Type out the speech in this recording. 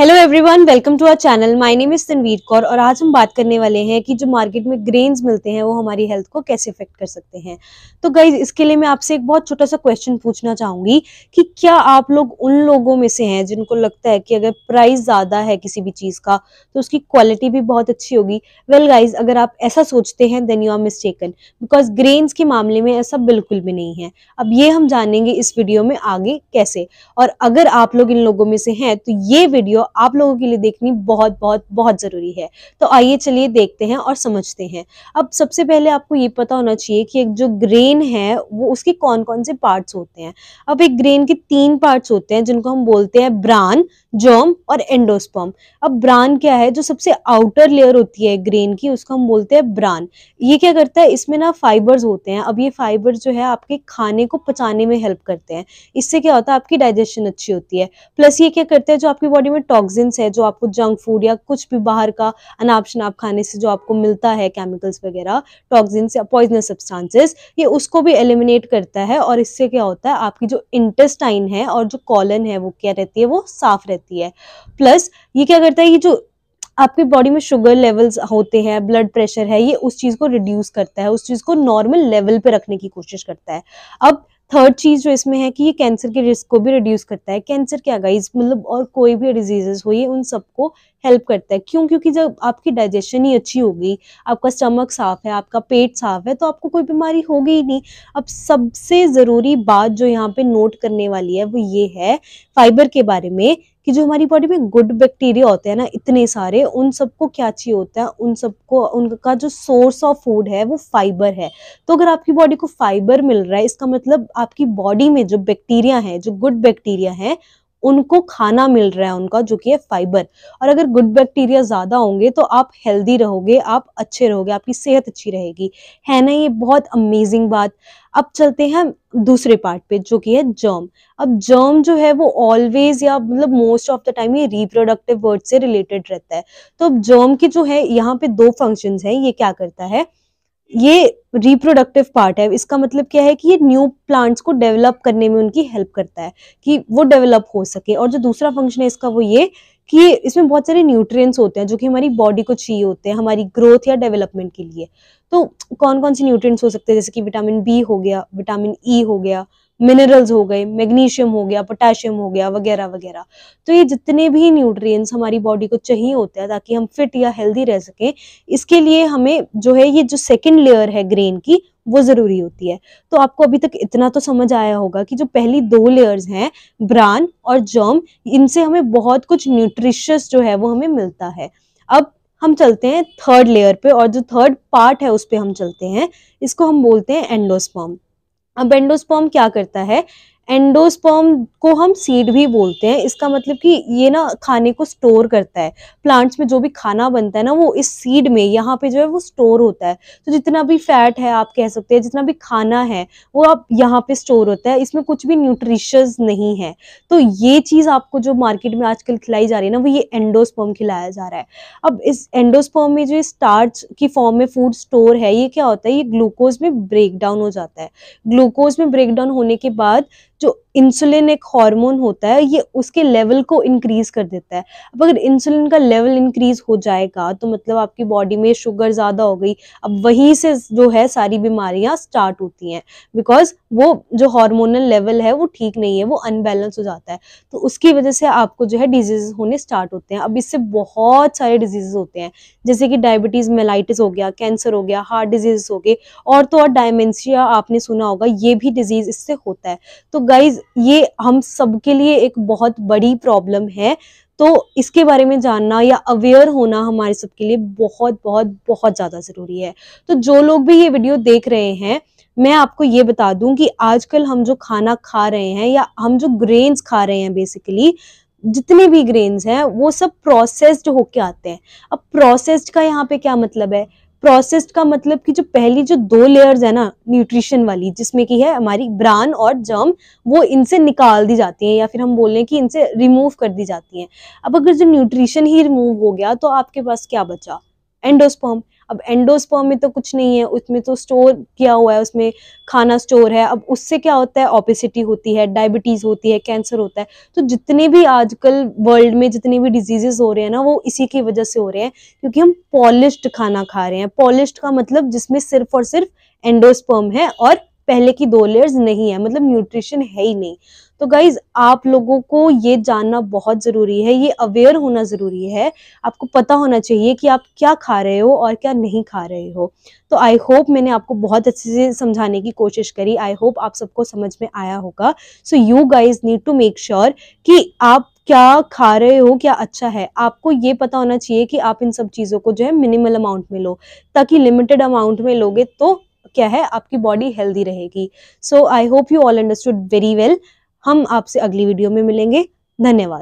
hello everyone welcome to our channel my name is Tanveer Kaur और आज हम बात करने वाले हैं कि जो मार्केट में ग्रेन्स मिलते हैं वो हमारी हेल्थ को कैसे इफेक्ट कर सकते हैं तो गाइज इसके लिए मैं आपसे एक बहुत छोटा सा क्वेश्चन पूछना चाहूंगी कि क्या आप लोग उन लोगों में से हैं जिनको लगता है कि अगर प्राइस ज़्यादा है किसी भी चीज़ का तो उसकी क्वालिटी भी बहुत अच्छी होगी वेल well, गाइज अगर आप ऐसा सोचते हैं then you are mistaken because grains के मामले में ऐसा बिल्कुल भी नहीं है अब ये हम जानेंगे इस वीडियो में आगे कैसे और अगर आप लोग इन लोगों में से हैं तो ये वीडियो आप लोगों के लिए देखनी बहुत बहुत बहुत ज़रूरी है तो आइए चलिए देखते हैं और समझते हैं अब सबसे पहले आपको ये पता होना चाहिए कि एक जो ग्रेन है वो उसके कौन कौन से पार्ट्स होते हैं अब एक ग्रेन के तीन पार्ट्स होते हैं जिनको हम बोलते हैं ब्रान जर्म और एंडोस्पम अब ब्रान क्या है जो सबसे आउटर लेयर होती है ग्रेन की उसको हम बोलते हैं ब्रान ये क्या करता है इसमें ना फाइबर्स होते हैं अब ये फाइबर जो है आपके खाने को पचाने में हेल्प करते हैं इससे क्या होता है आपकी डाइजेशन अच्छी होती है प्लस ये क्या करते हैं जो आपकी बॉडी में टॉक्सिन्स है जो आपको जंक फूड या कुछ भी बाहर का अनाप शनाप खाने से जो आपको मिलता है केमिकल्स वगैरह टॉक्सिन्स या पॉइजनस सब्सटेंसेस ये उसको भी एलिमिनेट करता है और इससे क्या होता है आपकी जो इंटेस्टाइन है और जो कॉलन है वो क्या रहती है वो साफ रहती है प्लस ये क्या करता है ये जो आपकी बॉडी में शुगर लेवल्स होते हैं ब्लड प्रेशर है ये उस चीज़ को रिड्यूस करता है उस चीज़ को नॉर्मल लेवल पे रखने की कोशिश करता है अब थर्ड चीज़ जो इसमें है कि ये कैंसर के रिस्क को भी रिड्यूस करता है कैंसर क्या गाइज मतलब और कोई भी डिजीजेस हो ये उन सबको हेल्प करता है क्यों क्योंकि जब आपकी डाइजेशन ही अच्छी होगी आपका स्टमक साफ है आपका पेट साफ है तो आपको कोई बीमारी होगी ही नहीं अब सबसे ज़रूरी बात जो यहाँ पे नोट करने वाली है वो ये है फाइबर के बारे में कि जो हमारी बॉडी में गुड बैक्टीरिया होते हैं ना इतने सारे उन सबको क्या चाहिए होता है उन सबको उनका जो सोर्स ऑफ फूड है वो फाइबर है तो अगर आपकी बॉडी को फाइबर मिल रहा है इसका मतलब आपकी बॉडी में जो बैक्टीरिया है जो गुड बैक्टीरिया है उनको खाना मिल रहा है उनका जो कि है फाइबर और अगर गुड बैक्टीरिया ज़्यादा होंगे तो आप हेल्दी रहोगे आप अच्छे रहोगे आपकी सेहत अच्छी रहेगी है ना ये बहुत अमेजिंग बात अब चलते हैं दूसरे पार्ट पे जो कि है जर्म अब जर्म जो है वो ऑलवेज या मतलब मोस्ट ऑफ द टाइम ये रिप्रोडक्टिव वर्ड से रिलेटेड रहता है तो अब जर्म की जो है यहाँ पे दो फंक्शन है ये क्या करता है ये रिप्रोडक्टिव पार्ट है इसका मतलब क्या है कि ये न्यू प्लांट्स को डेवलप करने में उनकी हेल्प करता है कि वो डेवलप हो सके और जो दूसरा फंक्शन है इसका वो ये कि इसमें बहुत सारे न्यूट्रिएंट्स होते हैं जो कि हमारी बॉडी को चाहिए होते हैं हमारी ग्रोथ या डेवलपमेंट के लिए तो कौन कौन से न्यूट्रिएंट्स हो सकते हैं जैसे कि विटामिन बी हो गया विटामिन ई e हो गया मिनरल्स हो गए मैग्नीशियम हो गया पोटेशियम हो गया वगैरह वगैरह तो ये जितने भी न्यूट्रिएंट्स हमारी बॉडी को चाहिए होते हैं ताकि हम फिट या हेल्दी रह सकें इसके लिए हमें जो है ये जो सेकेंड लेयर है ग्रेन की वो जरूरी होती है तो आपको अभी तक इतना तो समझ आया होगा कि जो पहली दो लेयर्स हैं ब्रान और जर्म इनसे हमें बहुत कुछ न्यूट्रिशियस जो है वो हमें मिलता है अब हम चलते हैं थर्ड लेयर पे और जो थर्ड पार्ट है उस पर हम चलते हैं इसको हम बोलते हैं एंडोस्पर्म अब बेंडोस्पर्म क्या करता है एंडोस्पर्म को हम सीड भी बोलते हैं इसका मतलब कि ये ना खाने को स्टोर करता है प्लांट्स में जो भी खाना बनता है ना वो इस सीड में यहाँ पे जो है वो स्टोर होता है तो जितना भी फैट है आप कह सकते हैं जितना भी खाना है वो आप यहाँ पे स्टोर होता है इसमें कुछ भी न्यूट्रिश नहीं है तो ये चीज़ आपको जो मार्केट में आजकल खिलाई जा रही है ना वो ये एंडोस्पर्म खिलाया जा रहा है अब इस एंडोस्पर्म में जो स्टार्च की फॉर्म में फूड स्टोर है ये क्या होता है ये ग्लूकोज में ब्रेक डाउन हो जाता है ग्लूकोज में ब्रेक डाउन होने के बाद जो इंसुलिन एक हार्मोन होता है ये उसके लेवल को इंक्रीज कर देता है अब अगर इंसुलिन का लेवल इंक्रीज हो जाएगा तो मतलब आपकी बॉडी में शुगर ज़्यादा हो गई अब वहीं से जो है सारी बीमारियाँ स्टार्ट होती हैं बिकॉज वो जो हार्मोनल लेवल है वो ठीक नहीं है वो अनबैलेंस हो जाता है तो उसकी वजह से आपको जो है डिजीज होने स्टार्ट होते हैं अब इससे बहुत सारे डिजीज होते हैं जैसे कि डायबिटीज़ मेलाइटिस हो गया कैंसर हो गया हार्ट डिजीज हो गए और तो और डायमेंशिया आपने सुना होगा ये भी डिजीज इससे होता है तो गाइज ये हम सबके लिए एक बहुत बड़ी प्रॉब्लम है तो इसके बारे में जानना या अवेयर होना हमारे सबके लिए बहुत बहुत बहुत ज़्यादा ज़रूरी है तो जो लोग भी ये वीडियो देख रहे हैं मैं आपको ये बता दूं कि आजकल हम जो खाना खा रहे हैं या हम जो ग्रेन्स खा रहे हैं बेसिकली जितने भी ग्रेन्स हैं वो सब प्रोसेस्ड होके आते हैं अब प्रोसेस्ड का यहाँ पे क्या मतलब है प्रोसेस्ड का मतलब कि जो पहली जो दो लेयर्स है ना न्यूट्रिशन वाली जिसमें की है हमारी ब्रान और जर्म वो इनसे निकाल दी जाती हैं या फिर हम बोल रहे हैं कि इनसे रिमूव कर दी जाती हैं अब अगर जो न्यूट्रिशन ही रिमूव हो गया तो आपके पास क्या बचा एंडोस्पर्म अब एंडोस्पर्म में तो कुछ नहीं है उसमें तो स्टोर किया हुआ है उसमें खाना स्टोर है अब उससे क्या होता है ओपेसिटी होती है डायबिटीज़ होती है कैंसर होता है तो जितने भी आजकल वर्ल्ड में जितने भी डिजीजेज हो रहे हैं ना वो इसी की वजह से हो रहे हैं क्योंकि हम पॉलिश्ड खाना खा रहे हैं पॉलिश्ड का मतलब जिसमें सिर्फ और सिर्फ एंडोस्पर्म है और पहले की दो लेयर्स नहीं है मतलब न्यूट्रिशन है ही नहीं तो गाइज आप लोगों को ये जानना बहुत ज़रूरी है ये अवेयर होना ज़रूरी है आपको पता होना चाहिए कि आप क्या खा रहे हो और क्या नहीं खा रहे हो तो आई होप मैंने आपको बहुत अच्छे से समझाने की कोशिश करी आई होप आप सबको समझ में आया होगा so you guys need to make sure कि आप क्या खा रहे हो क्या अच्छा है आपको ये पता होना चाहिए कि आप इन सब चीज़ों को जो है मिनिमल अमाउंट में लो ताकि लिमिटेड अमाउंट में लोगे तो क्या है आपकी बॉडी हेल्दी रहेगी so I hope you all understood very well हम आपसे अगली वीडियो में मिलेंगे धन्यवाद